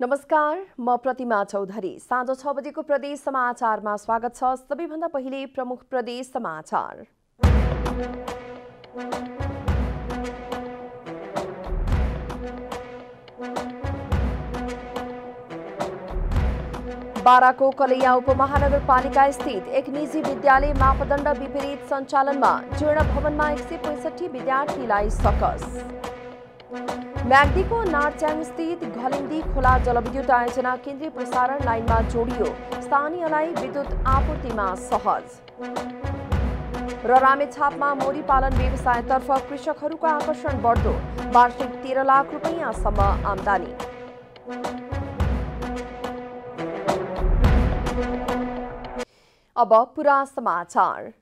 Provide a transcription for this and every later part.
नमस्कार म प्रतिमा चौधरी साँझ छ बजेको प्रदेश समाचारमा स्वागत छ सबैभन्दा पहिले प्रमुख प्रदेश समाचार बाराको कलैया उपमहानगरपालिका स्थित एक निजी विद्यालय मापदण्ड विपरीत सञ्चालनमा जीर्ण भवनमा एक सय पैँसठी विद्यार्थीलाई सकस म्याग्दीको स्थित घलिन्दी खोला जलविद्युत आयोजना केन्द्रीय प्रसारण लाइनमा जोडियो स्थानीयलाई विद्युत आपूर्तिमा सहज र रामेछापमा मोरी पालन व्यवसायतर्फ कृषकहरूको आकर्षण बढ्दो वार्षिक तेह्र लाख रुपियाँसम्म आम्दानी अब पुरा समाचार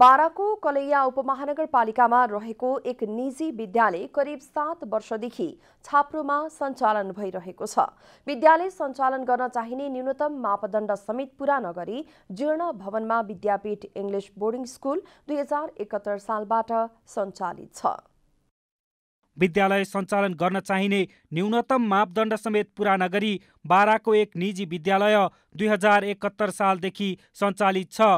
बाराको कलैया उपमहानगरपालिकामा रहेको एक निजी विद्यालय करिब सात वर्षदेखि छाप्रोमा सञ्चालन भइरहेको छ विद्यालय सञ्चालन गर्न चाहिने न्यूनतम मापदण्ड समेत पूरा नगरी जीर्ण भवनमा विद्यापीठ इङ्ग्लिस बोर्डिङ स्कुल दुई हजार सालबाट सञ्चालित छ विद्यालय सञ्चालन गर्न चाहिने न्यूनतम मापदण्ड समेत पुरा नगरी बाराको एक निजी विद्यालय दुई हजार एकहत्तर सालदेखि सञ्चालित छ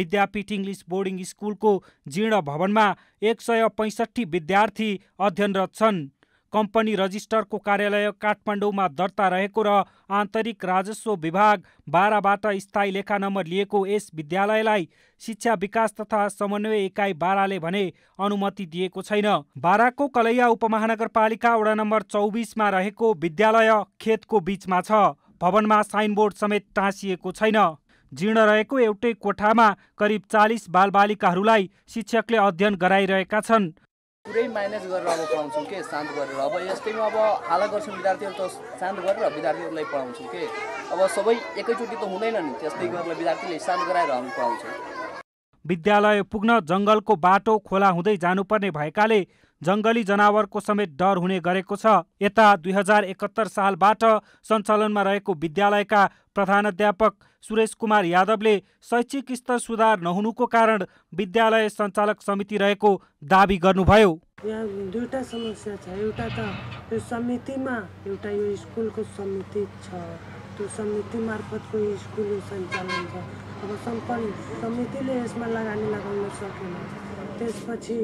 विद्यापीठ इङ्ग्लिस बोर्डिङ स्कुलको जीर्ण भवनमा एक सय पैँसठी विद्यार्थी अध्ययनरत छन् कम्पनी रजिस्टरको कार्यालय काठमाडौँमा दर्ता रहेको र आन्तरिक राजस्व विभाग बाह्रबाट स्थायी लेखा नम्बर लिएको यस विद्यालयलाई शिक्षा विकास तथा समन्वय इकाइ बाह्रले भने अनुमति दिएको छैन बाह्रको कलैया उपमहानगरपालिका वडा नम्बर चौबिसमा रहेको विद्यालय खेतको बिचमा छ भवनमा साइनबोर्ड समेत टाँसिएको छैन जीर्ण रहेको एउटै कोठामा करिब चालिस बालबालिकाहरूलाई शिक्षकले अध्ययन गराइरहेका छन् पुरै माइनस गरेर अब पढाउँछौँ के शान्त गरेर अब यस्तैमा अब हाला गर्छौँ विद्यार्थीहरू त शान्त गरेर विद्यार्थीहरूलाई पढाउँछौँ के अब सबै एकैचोटि त हुँदैन नि त्यस्तै गरेर विद्यार्थीले शान्त गराएर हामी पढाउँछौँ विद्यालय पुग्न जङ्गलको बाटो खोला हुँदै जानुपर्ने भएकाले जङ्गली जनावरको समेत डर हुने गरेको छ यता दुई हजार एकहत्तर सालबाट सञ्चालनमा रहेको विद्यालयका प्रधानाध्यापक सुरेश कुमार यादवले शैक्षिक स्तर सुधार नहुनुको कारण विद्यालय सञ्चालक समिति रहेको दावी गर्नुभयो यहाँ दुईवटा समस्या छ एउटा त यो समितिमा एउटा यो स्कुलको समिति छ त्यो समिति मार्फतको यो स्कुल सञ्चालन छ अब सम्पन्न समितिले यसमा लगानी लगाउन सकेन त्यसपछि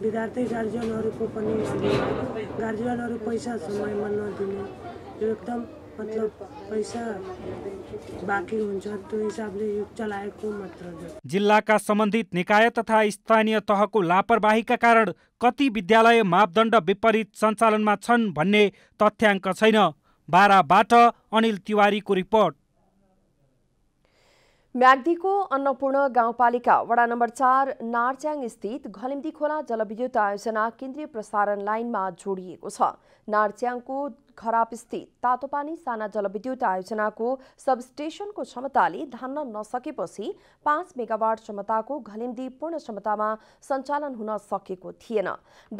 विद्यार्थी गार्जियनहरूको पनि गार्जियनहरू पैसा समयमा नदिने यो एकदम मतलब पैसा बाँकी हुन्छ त्यो हिसाबले यो चलाएको मात्र जिल्लाका सम्बन्धित निकाय तथा स्थानीय तहको लापरवाहीका कारण कति विद्यालय मापदण्ड विपरीत सञ्चालनमा छन् भन्ने तथ्याङ्क छैन बाराबाट अनिल तिवारीको रिपोर्ट म्याग्दीको अन्नपूर्ण गाउँपालिका वडा नम्बर चार नारच्याङ स्थित घलिम्दी खोला जलविद्युत आयोजना केन्द्रीय प्रसारण लाइनमा जोडिएको छ नारच्याङको खराब स्थित तातोपानी साना जलविद्युत आयोजनाको सबस्टेसनको क्षमताले धान्न नसकेपछि पाँच मेगावाट क्षमताको घलिम्दी पूर्ण क्षमतामा सञ्चालन हुन सकेको थिएन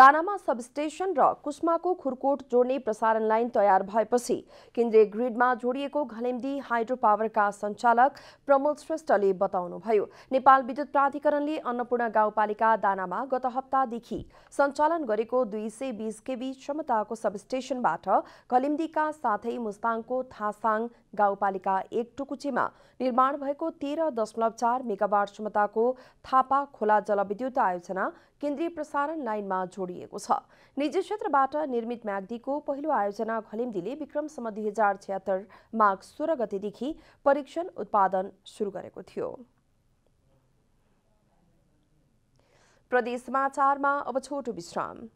दानामा सबस्टेसन र कुष्माको खुरकोट जोड्ने प्रसारण लाइन तयार भएपछि केन्द्रीय ग्रिडमा जोडिएको घलिम्दी हाइड्रो पावरका सञ्चालक प्रमोद श्रेष्ठले बताउनुभयो नेपाल विद्युत प्राधिकरणले अन्नपूर्ण गाउँपालिका दानामा गत हप्तादेखि सञ्चालन गरेको दुई सय बिस केबी क्षमताको सबस्टेसनबाट कलिम्दीका साथै मुस्ताङको थासाङ गाउँपालिका एक टुकुचीमा निर्माण भएको तेह्र दशमलव चार मेगावाट क्षमताको थापा खोला जलविद्युत आयोजना केन्द्रीय प्रसारण लाइनमा जोडिएको छ निजी क्षेत्रबाट निर्मित म्याग्दीको पहिलो आयोजना खलिम्दीले विक्रमसम्म दुई हजार छ्यात्तर माघ सोह्र गतेदेखि परीक्षण उत्पादन सुरु गरेको थियो प्रदेश समाचारमा अब छोटो विश्राम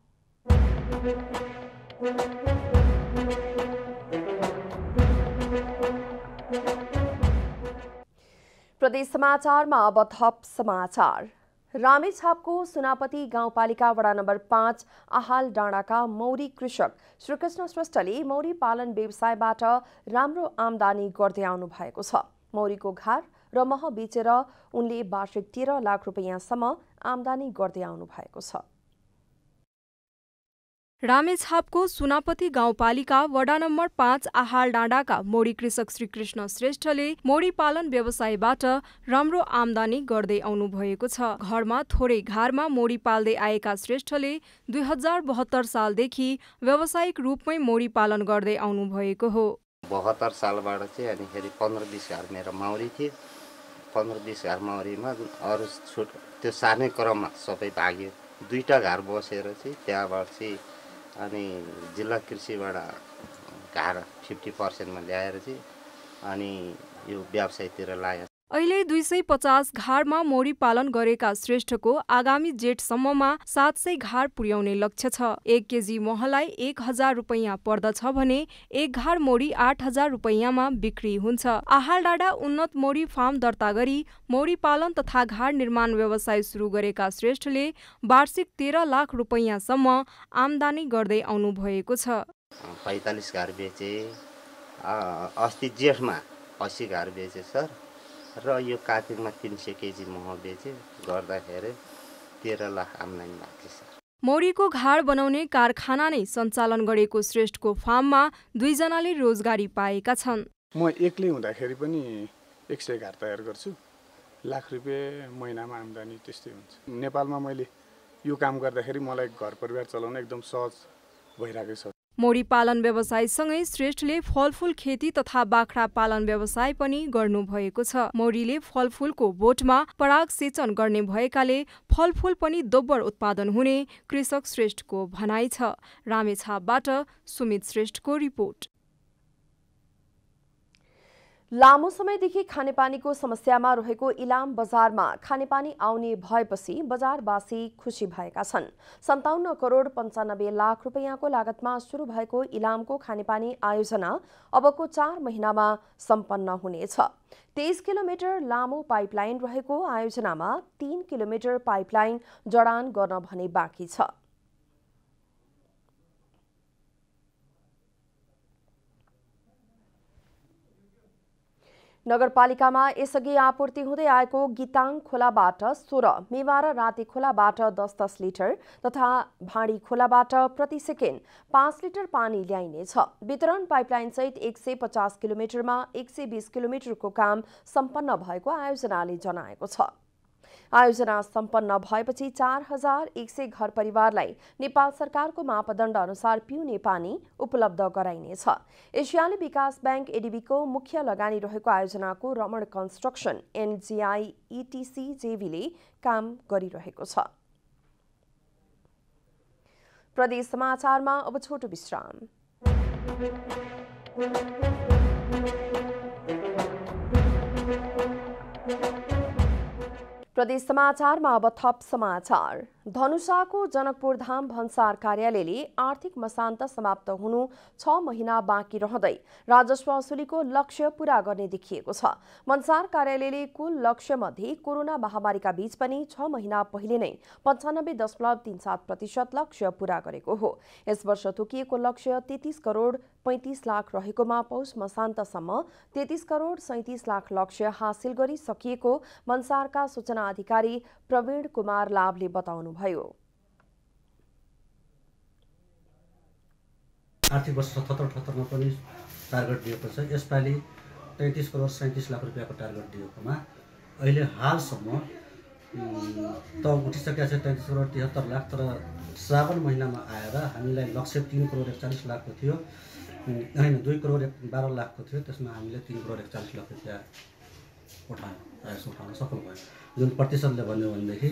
प्रदेश समाचारमा अब थप समाचार रामेछापको सुनापति गाउँपालिका वडा नम्बर पाँच आहाल डाँडाका मौरी कृषक श्रीकृष्ण श्रेष्ठले मौरी पालन व्यवसायबाट राम्रो आमदानी गर्दै आउनु भएको छ मौरीको घर र मह बेचेर उनले वार्षिक तेह्र लाख रुपियाँसम्म आमदानी गर्दै आउनु भएको छ रामेछापको सुनापति गाउँपालिका वडा नम्बर पाँच आहार डाँडाका मोडी कृषक श्रीकृष्ण श्रेष्ठले मोडी पालन व्यवसायबाट राम्रो आमदानी गर्दै आउनु भएको छ घरमा थोरै घारमा मोडी पाल्दै आएका श्रेष्ठले दुई हजार बहत्तर सालदेखि व्यावसायिक रूपमै मोडी पालन गर्दै आउनु भएको हो बहत्तर सालबाट चाहिँ अनिखेरि पन्ध्र बिस घर मेरो माउरी थिए पन्ध्र बिस घर माउरीमा अरू छुट त्यो सार्ने क्रममा सबै भाग्यो दुईवटा घर बसेर चाहिँ त्यहाँबाट चाहिँ अनि जिल्ला कृषिबाट घार फिफ्टी पर्सेन्टमा ल्याएर चाहिँ अनि यो व्यवसायतिर लाग्यो अहिले दुई सय पचास घाडमा मौरी पालन गरेका श्रेष्ठको आगामी जेठसम्ममा सात सय घाड पुर्याउने लक्ष्य छ एक केजी महलाई एक हजार रुपैयाँ पर्दछ भने एक घार मौरी आठ हजार रुपैयाँमा बिक्री हुन्छ आहाल डाँडा उन्नत मौरी फार्म दर्ता गरी मौरी पालन तथा घाड निर्माण व्यवसाय सुरु गरेका श्रेष्ठले वार्षिक तेह्र लाख रुपैयाँसम्म आमदानी गर्दै आउनु भएको छ पैँतालिस घर बेचे अस्ति जेठमा असी घर बेचे सर र यो कार्तिकमा तिन सय केजी मह बेचेँ गर्दाखेरि तेह्र लाख आम्दानी भएको छ मौरीको घाड बनाउने कारखाना नै सञ्चालन गरेको श्रेष्ठको फार्ममा दुईजनाले रोजगारी पाएका छन् म एक्लै हुँदाखेरि पनि एक सय घाट तयार गर्छु लाख रुपियाँ महिनामा आम्दानी त्यस्तै हुन्छ नेपालमा मैले यो काम गर्दाखेरि मलाई घर परिवार चलाउन एकदम सहज भइरहेको छ मौरी पालन व्यवसायसँगै श्रेष्ठले फलफूल खेती तथा बाख्रा पालन व्यवसाय पनि गर्नुभएको छ मौरीले फलफूलको बोटमा पराग सेचन गर्ने भएकाले फलफूल पनि दोब्बर उत्पादन हुने कृषक श्रेष्ठको भनाइ छ रामेछापबाट सुमित श्रेष्ठको रिपोर्ट लामो समयदेखि खानेपानीको समस्यामा रहेको इलाम बजारमा खानेपानी आउने भएपछि बजारवासी खुसी भएका छन् सन्ताउन्न करोड पन्चानब्बे लाख रुपियाँको लागतमा सुरु भएको इलामको खानेपानी आयोजना अबको चार महिनामा सम्पन्न हुनेछ तेइस किलोमिटर लामो पाइपलाइन रहेको आयोजनामा तीन किलोमिटर पाइपलाइन जडान गर्न भने बाँकी छ नगरपालिकामा यसअघि आपूर्ति हुँदै आएको गीताङ खोलाबाट सोह्र मेवा र राती खोलाबाट दस दस लिटर तथा भाँडी खोलाबाट प्रति सेकेन्ड पाँच लिटर पानी ल्याइनेछ वितरण पाइपलाइनसहित एक सय पचास किलोमिटरमा एक सय बिस किलोमिटरको काम सम्पन्न भएको आयोजनाले जनाएको छ आयोजना सम्पन्न भएपछि चार हजार एक सय घर परिवारलाई नेपाल सरकारको मापदण्ड अनुसार पिउने पानी उपलब्ध गराइनेछ एसियाली विकास ब्याङ्क एडिबीको मुख्य लगानी रहेको आयोजनाको रमण कन्स्ट्रक्सन एनजिआई इटिसी जेभीले काम गरिरहेको छ प्रदेश समाचारमा अब छोटो विश्राम Thank you. प्रदेश समाचारमा अब थप समाचार धनुषाको जनकपुरधाम भन्सार कार्यालयले आर्थिक मसान्त समाप्त हुनु छ महिना बाँकी रहँदै राजस्व असुलीको लक्ष्य पूरा गर्ने देखिएको छ भन्सार कार्यालयले कुल लक्ष्यमध्ये कोरोना महामारीका बीच पनि छ महिना पहिले नै पन्चानब्बे दशमलव तिन सात प्रतिशत लक्ष्य पूरा गरेको हो यस वर्ष तोकिएको लक्ष्य तेत्तिस करोड पैँतिस लाख रहेकोमा पौष मसान्तसम्म तेत्तिस करोड सैतिस लाख लक्ष्य हासिल गरिसकिएको भन्सारका सूचना अधिकारी प्रवीण कुमार लाभले बताउनु गर्नुभयो आर्थिक वर्ष सतहत्तर अठहत्तरमा पनि टार्गेट दिएको छ यसपालि तैँतिस करोड सैँतिस लाख रुपियाँको टार्गेट दिएकोमा अहिले हालसम्म त उठिसकेका छ तैँतिस करोड तिहत्तर लाख तर श्रावण महिनामा आएर हामीलाई लक्ष्य तिन करोड एकचालिस लाखको थियो होइन दुई करोड बाह्र लाखको थियो त्यसमा हामीले तिन करोड एकचालिस लाख रुपियाँ उठायो आयस उठाउन सफल भयो जुन प्रतिशतले भन्यो भनेदेखि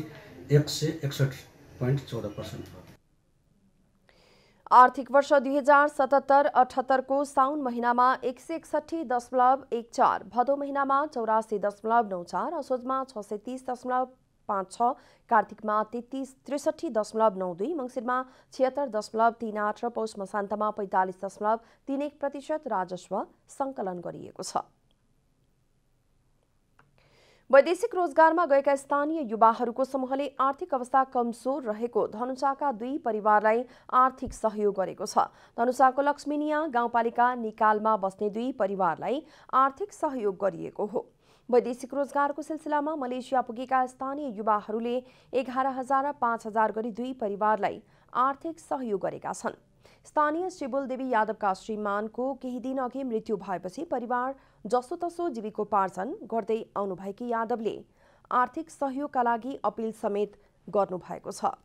एक सय एकसठी पोइन्ट चौध पर्सेन्ट हो आर्थिक वर्ष दुई हजार सतहत्तर अठहत्तरको साउन महिनामा एक सय एकसठी दशमलव एक चार भदौ महिनामा चौरासी दशमलव नौ चार असोजमा छ सय तिस दशमलव पाँच छ कार्तिकमा तेत्तिस त्रिसठी दशमलव नौ दुई मङ्सिरमा छिहत्तर दशमलव तिन आठ र पौष मसान्तमा पैँतालिस दशमलव तिन एक प्रतिशत राजस्व सङ्कलन गरिएको छ वैदेशिक रोजगारमा गएका स्थानीय युवाहरूको समूहले आर्थिक अवस्था कमजोर रहेको धनुषाका दुई परिवारलाई आर्थिक सहयोग गरेको छ धनुषाको लक्ष्मीनिया गाउँपालिका निकालमा बस्ने दुई परिवारलाई आर्थिक सहयोग गरिएको हो वैदेशिक रोजगारको सिलसिलामा मलेसिया पुगेका स्थानीय युवाहरूले एघार हजार र पाँच हजार गरी दुई परिवारलाई आर्थिक सहयोग गरेका छन् स्थानीय देवी यादवका श्रीमानको केही दिन अघि मृत्यु भएपछि परिवार जसोतसो जीविकोपार्जन गर्दै आउनुभएकी यादवले आर्थिक सहयोगका लागि अपिल समेत गर्नुभएको छ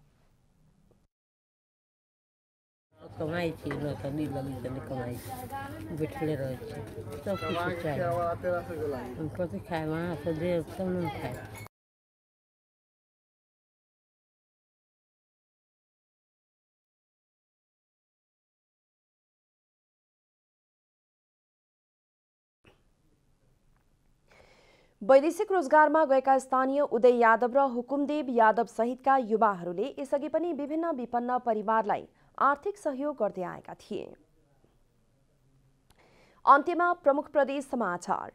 वैदेशिक रोजगारमा गएका स्थानीय उदय यादव र हुकुमदेव यादव सहितका युवाहरूले यसअघि पनि विभिन्न विपन्न परिवारलाई आर्थिक सहयोग गर्दै आएका थिए प्रमुख प्रदेश समाचार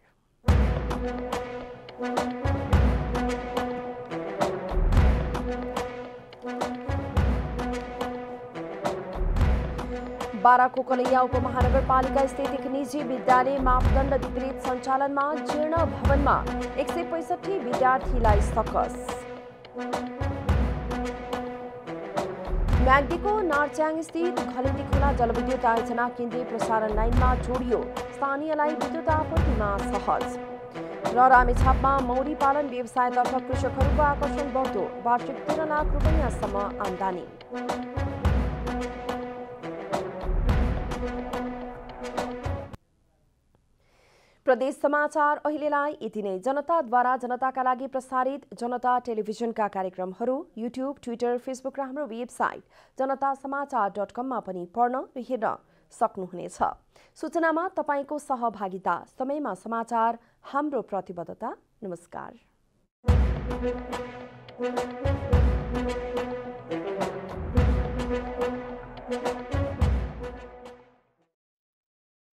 बाराको कलैया उपमहानगरपालिका स्थित एक निजी विद्यालय मापदण्ड विपरीत सञ्चालनमा जीर्ण भवनमा एक सय पैसठी विद्यार्थीलाई सकस म्याग्दीको नारच्याङ स्थित घलेटी खोला जलविद्युत आयोजना केन्द्रीय प्रसारण लाइनमा जोडियो स्थानीयलाई विद्युत आपूर्तिमा सहज र रामेछापमा मौरी पालन व्यवसायतर्फ कृषकहरूको आकर्षण बढ्दो वार्षिक तेह्र लाख रुपियाँसम्म आमदानी प्रदेश समाचार अहिलेलाई यति नै जनताद्वारा जनताका लागि प्रसारित जनता टेलिभिजनका कार्यक्रमहरू युट्युब ट्विटर फेसबुक र हाम्रो वेबसाइट जनता समाचार डट कममा पनि पढ्न र हेर्न सक्नुहुनेछ सूचनामा तपाईँको सहभागिता समयमा समाचार हाम्रो प्रतिबद्धता नमस्कार